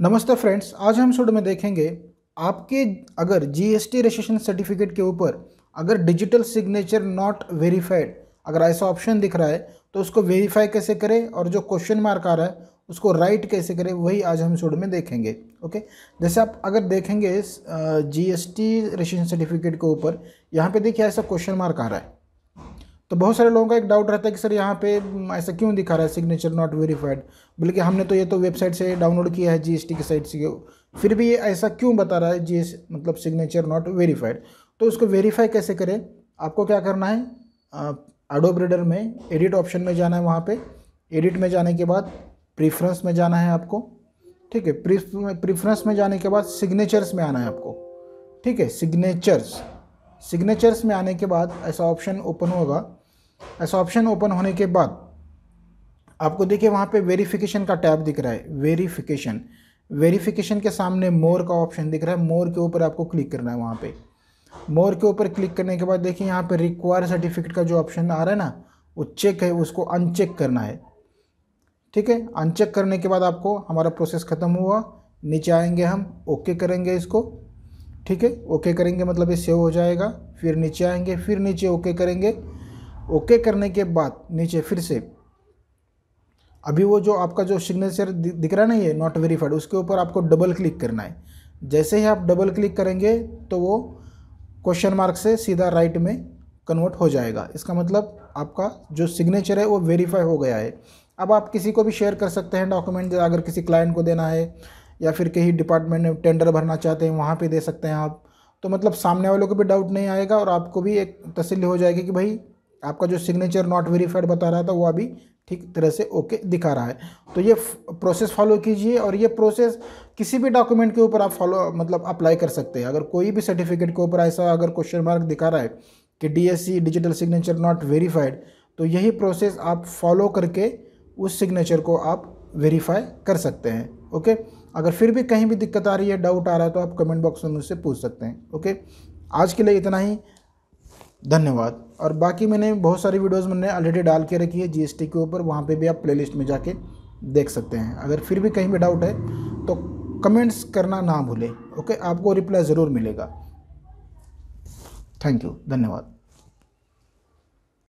नमस्ते फ्रेंड्स आज हम शोड में देखेंगे आपके अगर जीएसटी रजिस्ट्रेशन सर्टिफिकेट के ऊपर अगर डिजिटल सिग्नेचर नॉट वेरीफाइड अगर ऐसा ऑप्शन दिख रहा है तो उसको वेरीफाई कैसे करें और जो क्वेश्चन मार्क आ रहा है उसको राइट कैसे करें वही आज हम शोड में देखेंगे ओके जैसे आप अगर देखेंगे जी टी रजिस्ट्रेशन सर्टिफिकेट के ऊपर यहाँ पे देखिए ऐसा क्वेश्चन मार्क आ रहा है तो बहुत सारे लोगों का एक डाउट रहता है कि सर यहाँ पे ऐसा क्यों दिखा रहा है सिग्नेचर नॉट वेरीफाइड बल्कि हमने तो ये तो वेबसाइट से डाउनलोड किया है जी की साइट से फिर भी ये ऐसा क्यों बता रहा है जी मतलब सिग्नेचर नॉट वेरीफाइड तो उसको वेरीफाई कैसे करें आपको क्या करना है एडोब रीडर में एडिट ऑप्शन में जाना है वहाँ पर एडिट में जाने के बाद प्रीफ्रेंस में जाना है आपको ठीक है प्रीफ्रेंस में जाने के बाद सिग्नेचर्स में आना है आपको ठीक है सिग्नेचर्स सिग्नेचर्स में आने के बाद ऐसा ऑप्शन ओपन होगा ऐसा ऑप्शन ओपन होने के बाद आपको देखिए वहाँ पे वेरिफिकेशन का टैब दिख रहा है वेरिफिकेशन वेरिफिकेशन के सामने मोर का ऑप्शन दिख रहा है मोर के ऊपर आपको क्लिक करना है वहाँ पे मोर के ऊपर क्लिक करने के बाद देखिए यहाँ पे रिक्वायर सर्टिफिकेट का जो ऑप्शन आ रहा है ना वो चेक है उसको अनचेक करना है ठीक है अनचेक करने के बाद आपको हमारा प्रोसेस ख़त्म हुआ नीचे आएंगे हम ओके करेंगे इसको ठीक है ओके करेंगे मतलब ये सेव हो जाएगा फिर नीचे आएंगे फिर नीचे ओके करेंगे ओके करने के बाद नीचे फिर से अभी वो जो आपका जो सिग्नेचर दिख रहा नहीं है नॉट वेरीफाइड उसके ऊपर आपको डबल क्लिक करना है जैसे ही आप डबल क्लिक करेंगे तो वो क्वेश्चन मार्क से सीधा राइट में कन्वर्ट हो जाएगा इसका मतलब आपका जो सिग्नेचर है वो वेरीफाई हो गया है अब आप किसी को भी शेयर कर सकते हैं डॉक्यूमेंट अगर किसी क्लाइंट को देना है या फिर कहीं डिपार्टमेंट में टेंडर भरना चाहते हैं वहाँ पे दे सकते हैं आप तो मतलब सामने वालों को भी डाउट नहीं आएगा और आपको भी एक तसली हो जाएगी कि भाई आपका जो सिग्नेचर नॉट वेरीफाइड बता रहा था वो अभी ठीक तरह से ओके दिखा रहा है तो ये प्रोसेस फॉलो कीजिए और ये प्रोसेस किसी भी डॉक्यूमेंट के ऊपर आप फॉलो मतलब अप्लाई कर सकते हैं अगर कोई भी सर्टिफिकेट के ऊपर ऐसा अगर क्वेश्चन मार्क दिखा रहा है कि D digital signature not verified तो यही प्रोसेस आप फॉलो करके उस सिग्नेचर को आप वेरीफाई कर सकते हैं ओके अगर फिर भी कहीं भी दिक्कत आ रही है डाउट आ रहा है तो आप कमेंट बॉक्स में मुझसे पूछ सकते हैं ओके आज के लिए इतना ही धन्यवाद और बाकी मैंने बहुत सारी वीडियोस मैंने ऑलरेडी डाल के रखी है जीएसटी के ऊपर वहाँ पे भी आप प्लेलिस्ट में जाके देख सकते हैं अगर फिर भी कहीं भी डाउट है तो कमेंट्स करना ना भूलें ओके आपको रिप्लाई ज़रूर मिलेगा थैंक यू धन्यवाद